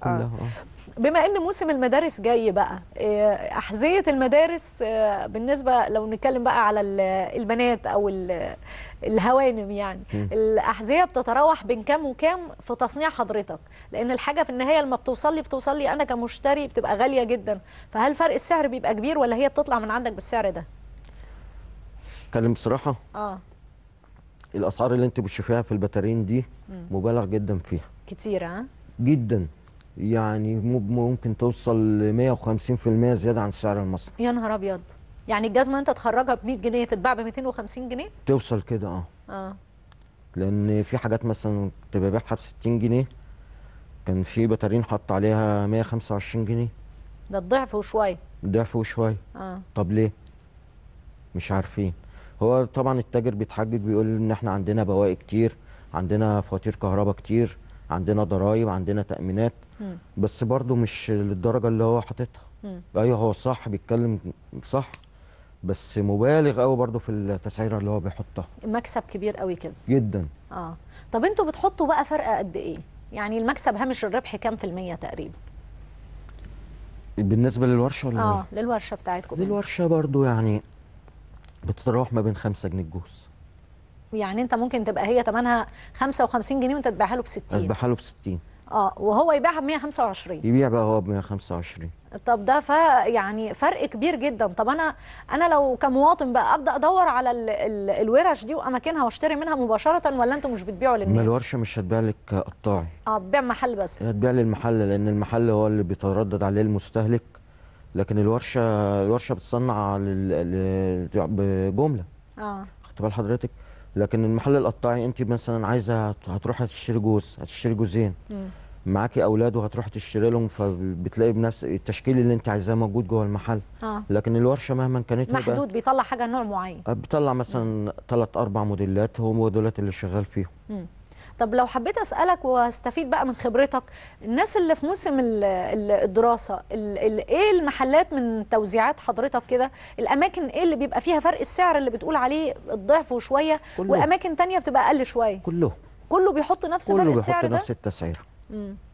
كلها آه. آه. بما ان موسم المدارس جاي بقى آه، احذيه المدارس بالنسبه لو نتكلم بقى على البنات او الهوانم يعني الاحذيه بتتراوح بين كام وكام في تصنيع حضرتك لان الحاجه في النهايه لما بتوصل لي بتوصل لي انا كمشتري بتبقى غاليه جدا فهل فرق السعر بيبقى كبير ولا هي بتطلع من عندك بالسعر ده اتكلم بصراحه اه الاسعار اللي انت بتشوفيها في البتارين دي مبالغ جدا فيها كتير ها جدا يعني ممكن توصل ل 150% زياده عن السعر المصري يا نهار ابيض يعني الجزمه انت تخرجها ب 100 جنيه تتباع ب 250 جنيه توصل كده اه اه لان في حاجات مثلا كنت ببيعها ب 60 جنيه كان في بتارين حط عليها 125 جنيه ده الضعف وشويه ضعف وشويه اه طب ليه مش عارفين هو طبعا التاجر بيتحجج بيقول ان احنا عندنا بواقي كتير عندنا فواتير كهرباء كتير عندنا ضرايب عندنا تامينات بس برضه مش للدرجه اللي هو حاططها ايوه هو صح بيتكلم صح بس مبالغ قوي برضه في التسعيره اللي هو بيحطها مكسب كبير قوي كده جدا اه طب انتوا بتحطوا بقى فرقه قد ايه يعني المكسب هامش الربح كام في المية تقريبا بالنسبه للورشه ولا اه إيه؟ للورشه بتاعتكم يعني. للورشه برضه يعني بتتراوح ما بين 5 جنيه الجوز يعني انت ممكن تبقى هي ثمنها 55 جنيه وانت تبيعها له ب 60 تبيعها له ب 60 اه وهو يبيعها ب 125 يبيع بقى هو ب 125 طب ده ف يعني فرق كبير جدا طب انا انا لو كمواطن بقى ابدا ادور على ال... ال... الورش دي واماكنها واشتري منها مباشره ولا انتوا مش بتبيعوا للناس؟ ما الورشه مش هتبيع لك قطاعي اه بتبيع محل بس هتبيع للمحل لان المحل هو اللي بيتردد عليه المستهلك لكن الورشه الورشه بتصنع لل... ل... بجمله اه خدت بال حضرتك؟ لكن المحل القطاعي انت مثلا عايزه هتروحي تشتري جوز هتشتري جوزين معاكي اولاد وهتروحي تشتري لهم فبتلاقي بنفس التشكيل اللي انت عايزاه موجود جوه المحل آه. لكن الورشه مهما كانت محدود بيطلع حاجه نوع معين بيطلع مثلا ثلاث اربع موديلات هو دولت اللي شغال فيهم طب لو حبيت اسالك واستفيد بقى من خبرتك الناس اللي في موسم الدراسه ايه المحلات من توزيعات حضرتك كده الاماكن ايه اللي بيبقى فيها فرق السعر اللي بتقول عليه الضعف وشويه كله. واماكن تانية بتبقى اقل شويه كله كله بيحط نفس فرق السعر ده كله بيحط نفس التسعيره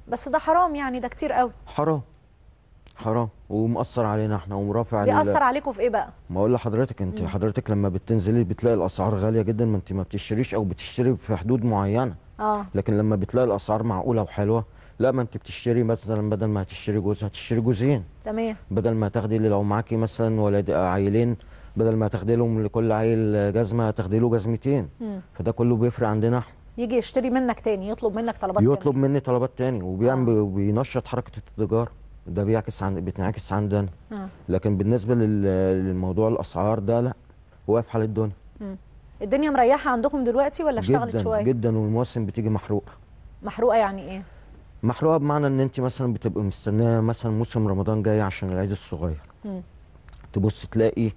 بس ده حرام يعني ده كتير قوي حرام حرام ومأثر علينا احنا ومرافع بيأثر عليكم في ايه بقى؟ ما اقول لحضرتك انت مم. حضرتك لما بتنزلي بتلاقي الاسعار غاليه جدا ما انت ما بتشتريش او بتشتري في حدود معينه اه لكن لما بتلاقي الاسعار معقوله وحلوه لا ما انت بتشتري مثلا بدل ما هتشتري جوز هتشتري جوزين تمام بدل ما تاخدي لو معاكي مثلا ولد آه، عيلين بدل ما تاخدي لهم لكل عيل جزمه هتاخدي له جزمتين فده كله بيفرق عندنا احنا يجي يشتري منك تاني يطلب منك طلبات تاني يطلب مني طلبات تاني وبيعمل آه. وبينشط حركه التجاره ده بيعكس عن بتنعكس عندنا آه. لكن بالنسبه للموضوع الاسعار ده لا واقف حال الدنيا الدنيا مريحه عندكم دلوقتي ولا اشتغلت شويه جدا جدا والمواسم بتيجي محروقه محروقه يعني ايه محروقه بمعنى ان انت مثلا بتبقي مستنيه مثلا موسم رمضان جاي عشان العيد الصغير م. تبص تلاقي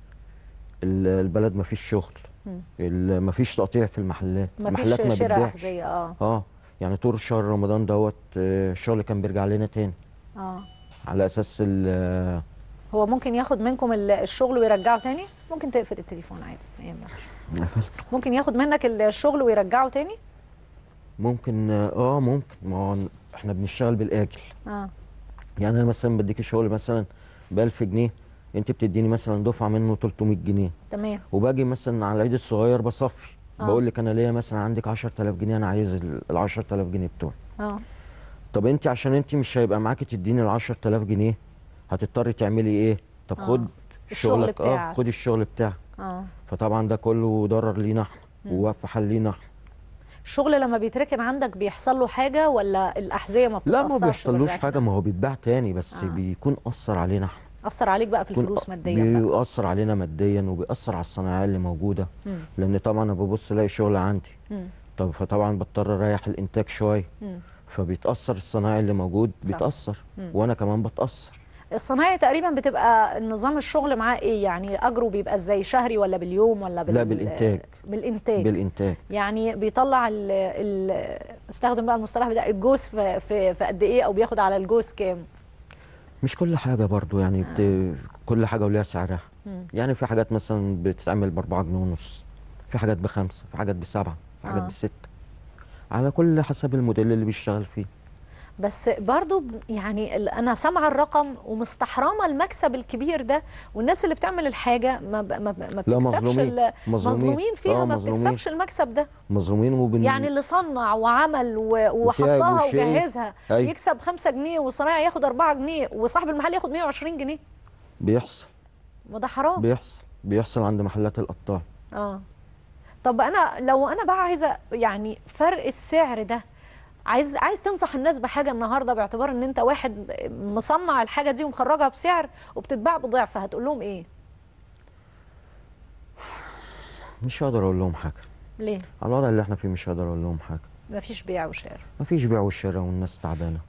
البلد ما فيش شغل ما فيش تقطيع في المحلات المحلات ما بتبيعش اه اه يعني طول شهر رمضان دوت آه، الشغل كان بيرجع لنا تاني اه على اساس هو ممكن ياخد منكم الشغل ويرجعه تاني ممكن تقفل التليفون عادي ممكن ياخد منك الشغل ويرجعه تاني ممكن اه ممكن ما هو احنا بنشتغل بالاجل اه يعني انا مثلا بديك شغل مثلا ب 1000 جنيه انت بتديني مثلا دفعه منه 300 جنيه تمام وباجي مثلا على العيد الصغير بصفي آه. بقول لك انا ليا مثلا عندك 10000 جنيه انا عايز ال 10000 جنيه بتوعي اه طب انت عشان انت مش هيبقى معاكي تديني ال 10000 جنيه هتضطري تعملي ايه طب خد آه. شغلك اه خد الشغل بتاعك اه فطبعا ده كله ضرر لينا احنا ووقف حل لينا احنا الشغل لما بيتركن عندك بيحصل له حاجه ولا الاحذيه ما بتتاثرش لا ما بيحصلوش حاجه ما هو بيتباع تاني بس آه. بيكون اثر علينا احنا اثر عليك بقى في الفلوس ماديا بيأثر علينا ماديا وبيأثر على الصناعيه اللي موجوده م. لان طبعا انا ببص الاقي شغل عندي م. طب فطبعا بضطر اريح الانتاج شويه فبيتاثر الصناعي اللي موجود صح. بيتاثر وانا كمان بتاثر الصنايعي تقريبا بتبقى نظام الشغل معاه ايه يعني اجره بيبقى ازاي شهري ولا باليوم ولا بال... لا بالانتاج بالانتاج بالانتاج يعني بيطلع ال... ال... استخدم بقى المصطلح بتاع الجوز في... في في قد ايه او بياخد على الجوز كام مش كل حاجه برضو يعني بت... آه. كل حاجه وليها سعرها يعني في حاجات مثلا بتتعمل ب 4 جنيه ونص في حاجات بخمسه في حاجات بسبعه في حاجات آه. بسته على كل حسب الموديل اللي بيشتغل فيه بس برضو يعني انا سامعه الرقم ومستحرمه المكسب الكبير ده والناس اللي بتعمل الحاجه ما ب... ما, ب... ما بتكسبش مظلومين فيها آه، ما بتكسبش المكسب ده مظلومين وبن... يعني اللي صنع وعمل و... وحطها وجهزها أي. يكسب 5 جنيه والصنايع ياخد 4 جنيه وصاحب المحل ياخد 120 جنيه بيحصل ما ده حرام بيحصل بيحصل عند محلات القطاع اه طب انا لو انا بقى عايزه يعني فرق السعر ده عايز عايز تنصح الناس بحاجه النهارده باعتبار ان انت واحد مصنع الحاجه دي ومخرجها بسعر وبتتباع بضعف هتقول لهم ايه مش هقدر اقول لهم حاجه ليه على الوضع اللي احنا فيه مش هقدر اقول لهم حاجه مفيش بيع وشراء مفيش بيع وشراء والناس تعبانه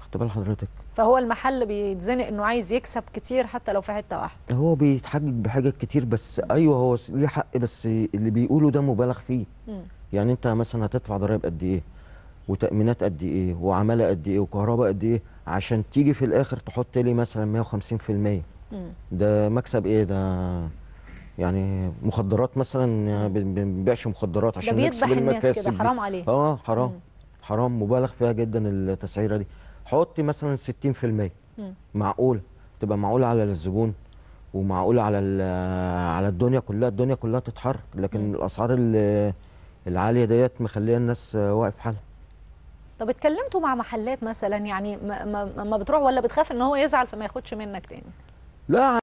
خدت بال حضرتك فهو المحل بيتزنق انه عايز يكسب كتير حتى لو في حته واحده هو بيتحجج بحاجات كتير بس ايوه هو ليه حق بس اللي بيقوله ده مبالغ فيه م. يعني انت مثلا هتدفع ضرائب قد ايه وتامينات قد ايه وعماله قد ايه وكهرباء قد ايه عشان تيجي في الاخر تحط لي مثلا 150% ده مكسب ايه ده يعني مخدرات مثلا يعني ما بنبيعش مخدرات عشان ده بيذبح الناس كده حرام عليه اه حرام مم. حرام مبالغ فيها جدا التسعيره دي حط مثلا 60% مم. معقول تبقى معقوله على الزبون ومعقوله على على الدنيا كلها الدنيا كلها تتحرك لكن مم. الاسعار العاليه ديت مخليه الناس واقف حالها طب اتكلمتوا مع محلات مثلا يعني ما, ما, ما بتروح ولا بتخاف ان هو يزعل فما ياخدش منك تاني لا